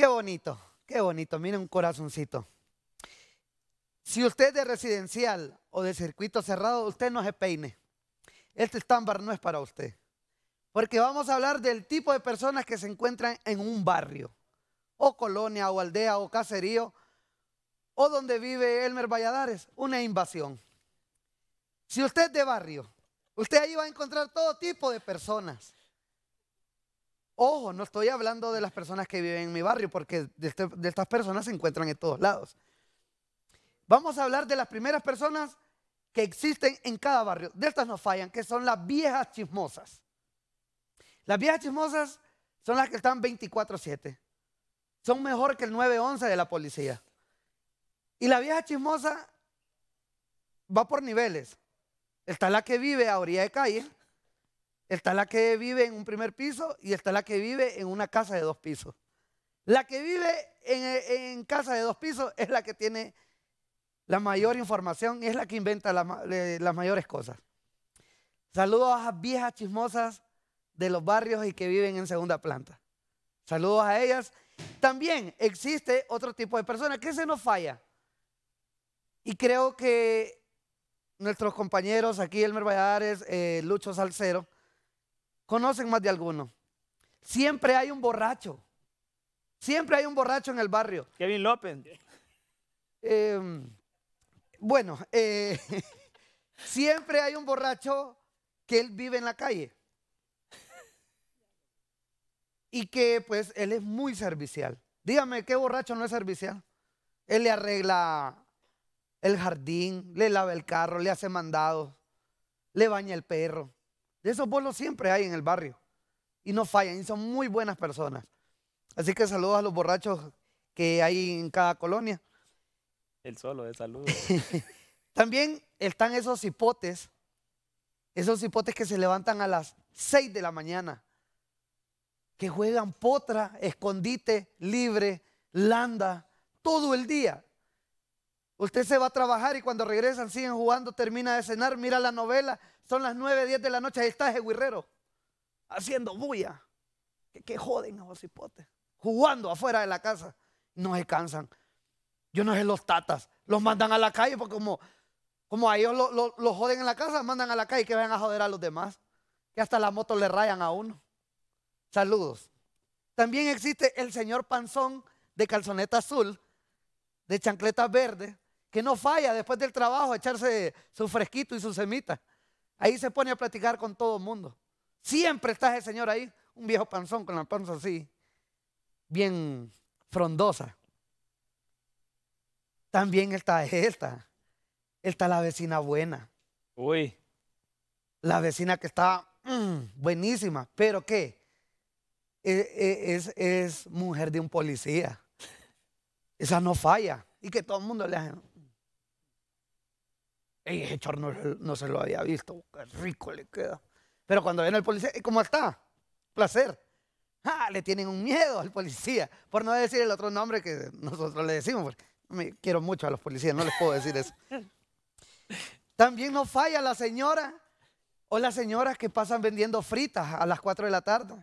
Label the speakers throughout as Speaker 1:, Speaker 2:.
Speaker 1: Qué bonito, qué bonito. Miren un corazoncito. Si usted es de residencial o de circuito cerrado, usted no se peine. Este estándar no es para usted. Porque vamos a hablar del tipo de personas que se encuentran en un barrio, o colonia, o aldea, o caserío, o donde vive Elmer Valladares, una invasión. Si usted es de barrio, usted ahí va a encontrar todo tipo de personas. Ojo, no estoy hablando de las personas que viven en mi barrio, porque este, de, estas personas se encuentran en todos lados. Vamos a hablar de las primeras personas que existen en cada barrio. De estas no fallan, que son las viejas chismosas. Las viejas chismosas son las que están 24/7. Son mejor que el 911 de la policía. Y la vieja chismosa va por niveles. Está la que vive a orilla de calle, Está la que vive en un primer piso y está la que vive en una casa de dos pisos. La que vive en, casa de dos pisos es la que tiene la mayor información y es la que inventa las mayores cosas. Saludos a las viejas chismosas de los barrios y que viven en segunda planta. Saludos a ellas. También existe otro tipo de personas que se nos falla. Y creo que nuestros compañeros aquí, Elmer Valladares, eh, Lucho Salcero, Conocen más de alguno. Siempre hay un borracho. Siempre hay un borracho en el barrio. Kevin López. Em, bueno, eh, siempre hay un borracho que él vive en la calle. Y que pues él es muy servicial. Dígame, ¿qué borracho no es servicial? Él le arregla el jardín, le lava el carro, le hace mandados, le baña el perro. De esos bolos siempre hay en el barrio. Y no fallan, y son muy buenas personas. Así que saludos a los borrachos que hay en cada colonia. El solo de eh, salud. También están esos hipotes, esos hipotes que se levantan a las 6 de la mañana, que juegan potra, escondite, libre, landa, todo el día. Usted se va a trabajar y cuando regresan siguen jugando, termina de cenar, mira la novela, son las 9, 10 de la noche, ahí está ese guirrero, haciendo bulla. Que, joden a los hipotes, jugando afuera de la casa. No se cansan. Yo no sé los tatas, los mandan a la calle porque como, como a ellos los joden en la casa, mandan a la calle que vayan a joder a los demás. Que hasta la moto le rayan a uno. Saludos. También existe el señor Panzón de calzoneta azul, de chancleta verde, que no falla después del trabajo echarse su fresquito y su semita. Ahí se pone a platicar con todo el mundo. Siempre está ese señor ahí, un viejo panzón con la panza así, bien frondosa. También está esta. Está la vecina buena. Uy. La vecina que está mm, buenísima, pero ¿qué? E, e, es, mujer de un policía. Esa no falla. Y que todo el mundo le hace. Ey, ese no, se lo había visto, qué rico le queda. Pero cuando viene el policía, ¿cómo está? Placer. Ah, le tienen un miedo al policía, por no decir el otro nombre que nosotros le decimos, porque me quiero mucho a los policías, no les puedo decir eso. También no falla la señora o las señoras que pasan vendiendo fritas a las 4 de la tarde.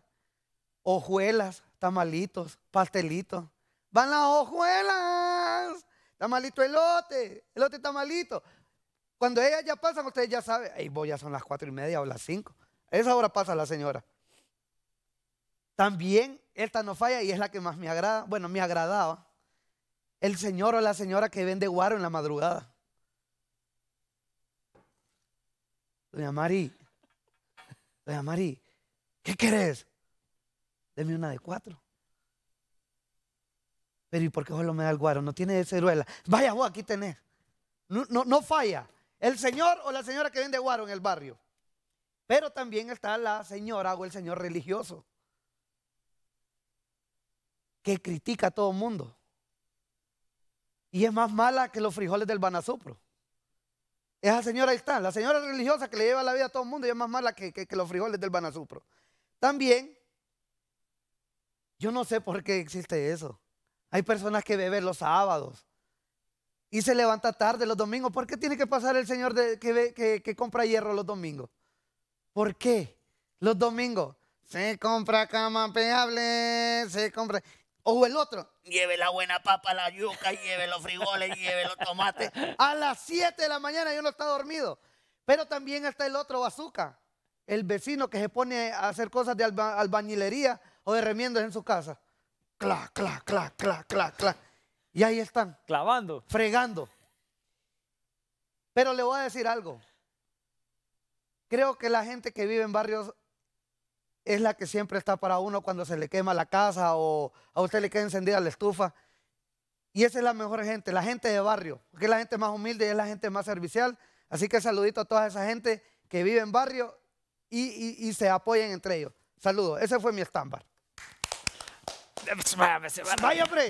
Speaker 1: Ojuelas, tamalitos, pastelitos. Van las hojuelas, tamalito elote, elote tamalito. Cuando ellas ya pasan, ustedes ya saben, ahí voy ya son las cuatro y media o las cinco. esa hora pasa la señora. También esta no falla y es la que más me agrada, bueno, me agradaba. El señor o la señora que vende guaro en la madrugada. Doña Mari, doña Mari, ¿qué querés? Deme una de cuatro. Pero ¿y por qué solo me da el guaro? No tiene de ceruela. Vaya vos, aquí tenés. no, no falla. El señor o la señora que vende guaro en el barrio. Pero también está la señora o el señor religioso que critica a todo el mundo. Y es más mala que los frijoles del Banazupro. Esa señora está, la señora religiosa que le lleva la vida a todo el mundo y es más mala que, los frijoles del Banazupro. También, yo no sé por qué existe eso. Hay personas que beben los sábados y se levanta tarde los domingos. ¿Por qué tiene que pasar el señor que, compra hierro los domingos? ¿Por qué? Los domingos. Se compra cama peable, se compra... O el otro, lleve la buena papa, la yuca, lleve los frijoles, lleve los tomates. A las 7 de la mañana yo no está dormido. Pero también está el otro bazooka, el vecino que se pone a hacer cosas de albañilería o de remiendo en su casa. Cla, cla, cla, cla, cla, cla. Y ahí están. Clavando. Fregando. Pero le voy a decir algo. Creo que la gente que vive en barrios es la que siempre está para uno cuando se le quema la casa o a usted le queda encendida la estufa. Y esa es la mejor gente, la gente de barrio, porque es la gente más humilde y es la gente más servicial. Así que saludito a toda esa gente que vive en barrio y, se apoyen entre ellos. Saludos, ese fue mi estándar. Vaya, hombre.